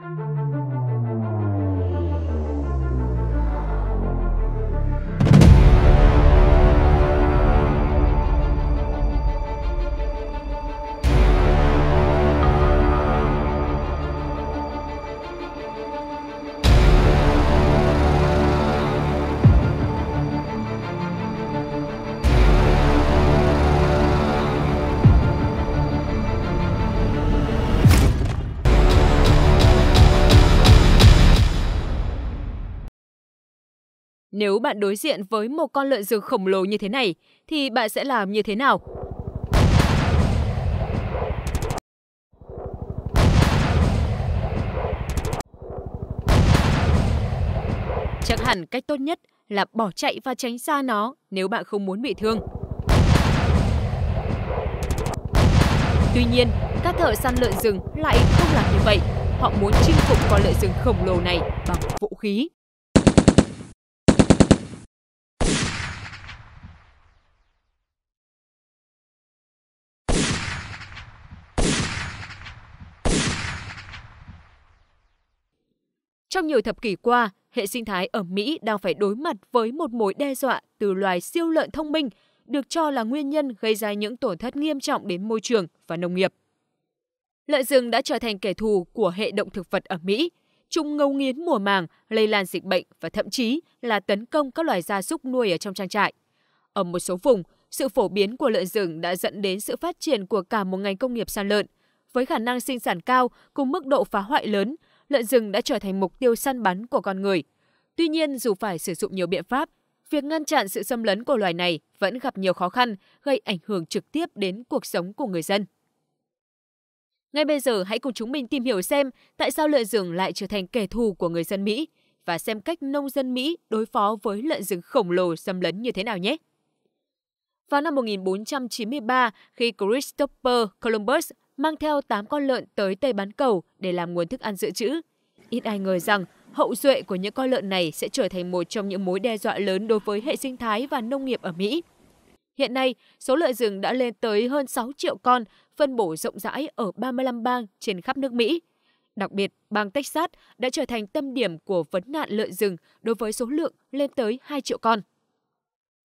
Thank you. Nếu bạn đối diện với một con lợn rừng khổng lồ như thế này, thì bạn sẽ làm như thế nào? Chắc hẳn cách tốt nhất là bỏ chạy và tránh xa nó nếu bạn không muốn bị thương. Tuy nhiên, các thợ săn lợn rừng lại không làm như vậy. Họ muốn chinh phục con lợn rừng khổng lồ này bằng vũ khí. Trong nhiều thập kỷ qua, hệ sinh thái ở Mỹ đang phải đối mặt với một mối đe dọa từ loài siêu lợn thông minh, được cho là nguyên nhân gây ra những tổn thất nghiêm trọng đến môi trường và nông nghiệp. Lợn rừng đã trở thành kẻ thù của hệ động thực vật ở Mỹ. Chúng ngấu nghiến mùa màng, lây lan dịch bệnh và thậm chí là tấn công các loài gia súc nuôi ở trong trang trại. Ở một số vùng, sự phổ biến của lợn rừng đã dẫn đến sự phát triển của cả một ngành công nghiệp săn lợn. Với khả năng sinh sản cao cùng mức độ phá hoại lớn, lợn rừng đã trở thành mục tiêu săn bắn của con người. Tuy nhiên, dù phải sử dụng nhiều biện pháp, việc ngăn chặn sự xâm lấn của loài này vẫn gặp nhiều khó khăn, gây ảnh hưởng trực tiếp đến cuộc sống của người dân. Ngay bây giờ hãy cùng chúng mình tìm hiểu xem tại sao lợn rừng lại trở thành kẻ thù của người dân Mỹ và xem cách nông dân Mỹ đối phó với lợn rừng khổng lồ xâm lấn như thế nào nhé. Vào năm 1493, khi Christopher Columbus mang theo 8 con lợn tới Tây Bán Cầu để làm nguồn thức ăn dự trữ. Ít ai ngờ rằng hậu duệ của những con lợn này sẽ trở thành một trong những mối đe dọa lớn đối với hệ sinh thái và nông nghiệp ở Mỹ. Hiện nay, số lợn rừng đã lên tới hơn 6 triệu con, phân bổ rộng rãi ở 35 bang trên khắp nước Mỹ. Đặc biệt, bang Texas đã trở thành tâm điểm của vấn nạn lợn rừng đối với số lượng lên tới 2 triệu con.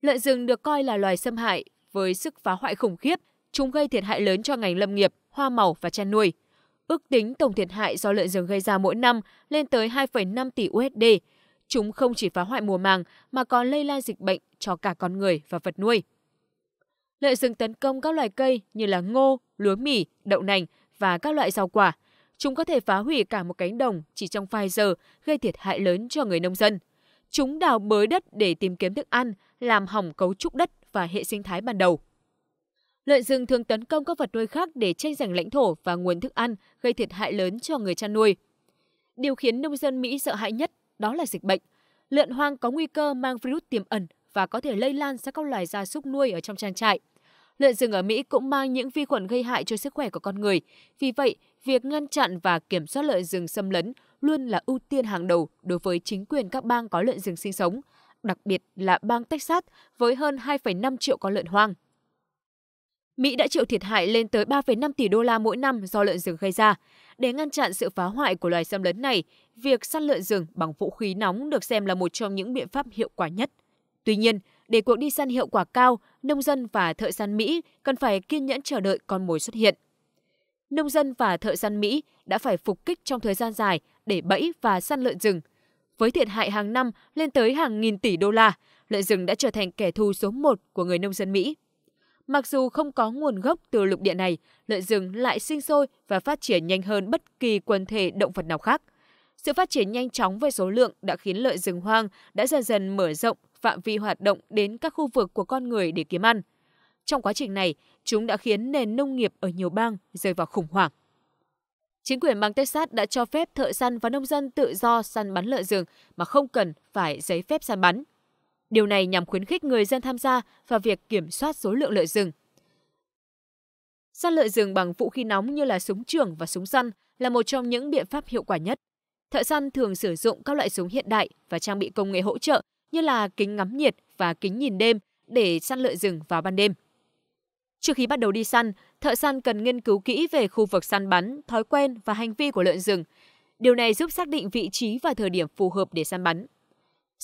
Lợn rừng được coi là loài xâm hại với sức phá hoại khủng khiếp, chúng gây thiệt hại lớn cho ngành lâm nghiệp, hoa màu và chăn nuôi. Ước tính tổng thiệt hại do lợn rừng gây ra mỗi năm lên tới 2,5 tỷ USD. Chúng không chỉ phá hoại mùa màng mà còn lây lan dịch bệnh cho cả con người và vật nuôi. Lợn rừng tấn công các loài cây như là ngô, lúa mì, đậu nành và các loại rau quả. Chúng có thể phá hủy cả một cánh đồng chỉ trong vài giờ, gây thiệt hại lớn cho người nông dân. Chúng đào bới đất để tìm kiếm thức ăn, làm hỏng cấu trúc đất và hệ sinh thái ban đầu. Lợn rừng thường tấn công các vật nuôi khác để tranh giành lãnh thổ và nguồn thức ăn, gây thiệt hại lớn cho người chăn nuôi. Điều khiến nông dân Mỹ sợ hãi nhất đó là dịch bệnh. Lợn hoang có nguy cơ mang virus tiềm ẩn và có thể lây lan sang các loài gia súc nuôi ở trong trang trại. Lợn rừng ở Mỹ cũng mang những vi khuẩn gây hại cho sức khỏe của con người. Vì vậy, việc ngăn chặn và kiểm soát lợn rừng xâm lấn luôn là ưu tiên hàng đầu đối với chính quyền các bang có lợn rừng sinh sống, đặc biệt là bang Texas với hơn 2,5 triệu con lợn hoang. Mỹ đã chịu thiệt hại lên tới 3,5 tỷ đô la mỗi năm do lợn rừng gây ra. Để ngăn chặn sự phá hoại của loài xâm lấn này, việc săn lợn rừng bằng vũ khí nóng được xem là một trong những biện pháp hiệu quả nhất. Tuy nhiên, để cuộc đi săn hiệu quả cao, nông dân và thợ săn Mỹ cần phải kiên nhẫn chờ đợi con mồi xuất hiện. Nông dân và thợ săn Mỹ đã phải phục kích trong thời gian dài để bẫy và săn lợn rừng. Với thiệt hại hàng năm lên tới hàng nghìn tỷ đô la, lợn rừng đã trở thành kẻ thù số một của người nông dân Mỹ. Mặc dù không có nguồn gốc từ lục địa này, lợn rừng lại sinh sôi và phát triển nhanh hơn bất kỳ quần thể động vật nào khác. Sự phát triển nhanh chóng về số lượng đã khiến lợn rừng hoang đã dần dần mở rộng phạm vi hoạt động đến các khu vực của con người để kiếm ăn. Trong quá trình này, chúng đã khiến nền nông nghiệp ở nhiều bang rơi vào khủng hoảng. Chính quyền bang Texas đã cho phép thợ săn và nông dân tự do săn bắn lợn rừng mà không cần phải giấy phép săn bắn. Điều này nhằm khuyến khích người dân tham gia vào việc kiểm soát số lượng lợi rừng. Săn lợi rừng bằng vũ khí nóng như là súng trường và súng săn là một trong những biện pháp hiệu quả nhất. Thợ săn thường sử dụng các loại súng hiện đại và trang bị công nghệ hỗ trợ như là kính ngắm nhiệt và kính nhìn đêm để săn lợi rừng vào ban đêm. Trước khi bắt đầu đi săn, thợ săn cần nghiên cứu kỹ về khu vực săn bắn, thói quen và hành vi của lợn rừng. Điều này giúp xác định vị trí và thời điểm phù hợp để săn bắn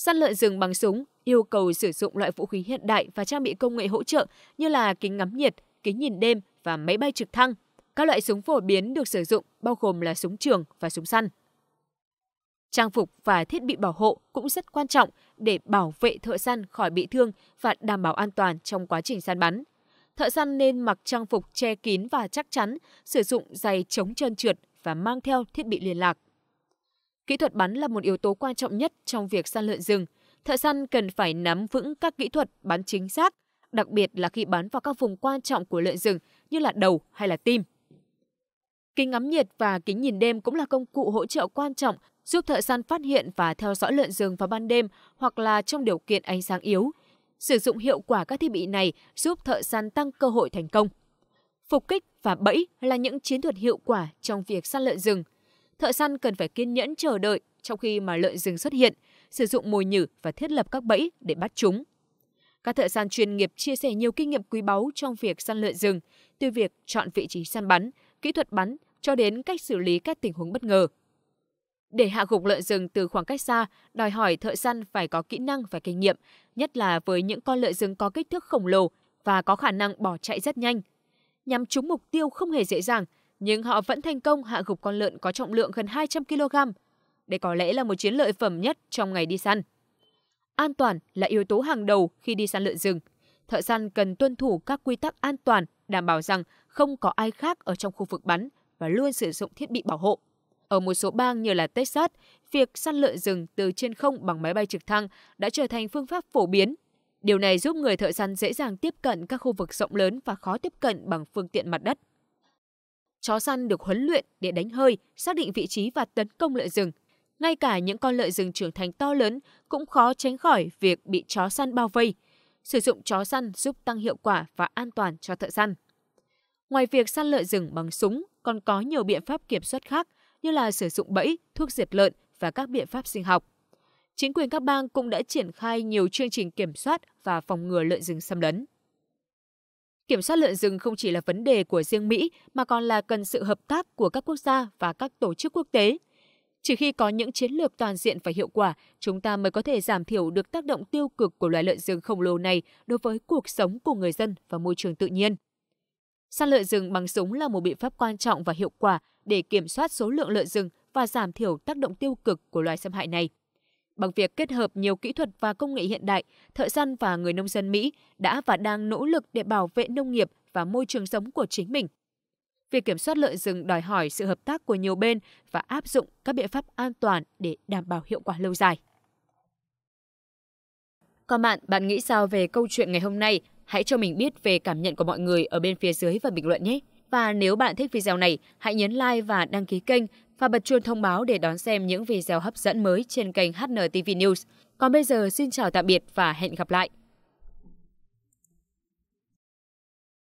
săn lợn rừng bằng súng yêu cầu sử dụng loại vũ khí hiện đại và trang bị công nghệ hỗ trợ như là kính ngắm nhiệt, kính nhìn đêm và máy bay trực thăng. Các loại súng phổ biến được sử dụng bao gồm là súng trường và súng săn. Trang phục và thiết bị bảo hộ cũng rất quan trọng để bảo vệ thợ săn khỏi bị thương và đảm bảo an toàn trong quá trình săn bắn. Thợ săn nên mặc trang phục che kín và chắc chắn, sử dụng giày chống trơn trượt và mang theo thiết bị liên lạc. Kỹ thuật bắn là một yếu tố quan trọng nhất trong việc săn lợn rừng. Thợ săn cần phải nắm vững các kỹ thuật bắn chính xác, đặc biệt là khi bắn vào các vùng quan trọng của lợn rừng như là đầu hay là tim. Kính ngắm nhiệt và kính nhìn đêm cũng là công cụ hỗ trợ quan trọng giúp thợ săn phát hiện và theo dõi lợn rừng vào ban đêm hoặc là trong điều kiện ánh sáng yếu. Sử dụng hiệu quả các thiết bị này giúp thợ săn tăng cơ hội thành công. Phục kích và bẫy là những chiến thuật hiệu quả trong việc săn lợn rừng – thợ săn cần phải kiên nhẫn chờ đợi trong khi mà lợn rừng xuất hiện, sử dụng mồi nhử và thiết lập các bẫy để bắt chúng. Các thợ săn chuyên nghiệp chia sẻ nhiều kinh nghiệm quý báu trong việc săn lợn rừng, từ việc chọn vị trí săn bắn, kỹ thuật bắn cho đến cách xử lý các tình huống bất ngờ. Để hạ gục lợn rừng từ khoảng cách xa, đòi hỏi thợ săn phải có kỹ năng và kinh nghiệm, nhất là với những con lợn rừng có kích thước khổng lồ và có khả năng bỏ chạy rất nhanh. nhắm trúng mục tiêu không hề dễ dàng – nhưng họ vẫn thành công hạ gục con lợn có trọng lượng gần 200 kg. Đây có lẽ là một chiến lợi phẩm nhất trong ngày đi săn. An toàn là yếu tố hàng đầu khi đi săn lợn rừng. Thợ săn cần tuân thủ các quy tắc an toàn, đảm bảo rằng không có ai khác ở trong khu vực bắn và luôn sử dụng thiết bị bảo hộ. Ở một số bang như là Texas, việc săn lợn rừng từ trên không bằng máy bay trực thăng đã trở thành phương pháp phổ biến. Điều này giúp người thợ săn dễ dàng tiếp cận các khu vực rộng lớn và khó tiếp cận bằng phương tiện mặt đất. Chó săn được huấn luyện để đánh hơi, xác định vị trí và tấn công lợi rừng. Ngay cả những con lợi rừng trưởng thành to lớn cũng khó tránh khỏi việc bị chó săn bao vây. Sử dụng chó săn giúp tăng hiệu quả và an toàn cho thợ săn. Ngoài việc săn lợi rừng bằng súng, còn có nhiều biện pháp kiểm soát khác như là sử dụng bẫy, thuốc diệt lợn và các biện pháp sinh học. Chính quyền các bang cũng đã triển khai nhiều chương trình kiểm soát và phòng ngừa lợn rừng xâm lấn. Kiểm soát lợn rừng không chỉ là vấn đề của riêng Mỹ mà còn là cần sự hợp tác của các quốc gia và các tổ chức quốc tế. Chỉ khi có những chiến lược toàn diện và hiệu quả, chúng ta mới có thể giảm thiểu được tác động tiêu cực của loài lợn rừng khổng lồ này đối với cuộc sống của người dân và môi trường tự nhiên. Săn lợn rừng bằng súng là một biện pháp quan trọng và hiệu quả để kiểm soát số lượng lợn rừng và giảm thiểu tác động tiêu cực của loài xâm hại này bằng việc kết hợp nhiều kỹ thuật và công nghệ hiện đại, thợ săn và người nông dân Mỹ đã và đang nỗ lực để bảo vệ nông nghiệp và môi trường sống của chính mình. Việc kiểm soát lợn rừng đòi hỏi sự hợp tác của nhiều bên và áp dụng các biện pháp an toàn để đảm bảo hiệu quả lâu dài. Còn bạn, bạn nghĩ sao về câu chuyện ngày hôm nay? Hãy cho mình biết về cảm nhận của mọi người ở bên phía dưới và bình luận nhé! Và nếu bạn thích video này, hãy nhấn like và đăng ký kênh và bật chuông thông báo để đón xem những video hấp dẫn mới trên kênh HNTV News. Còn bây giờ xin chào tạm biệt và hẹn gặp lại.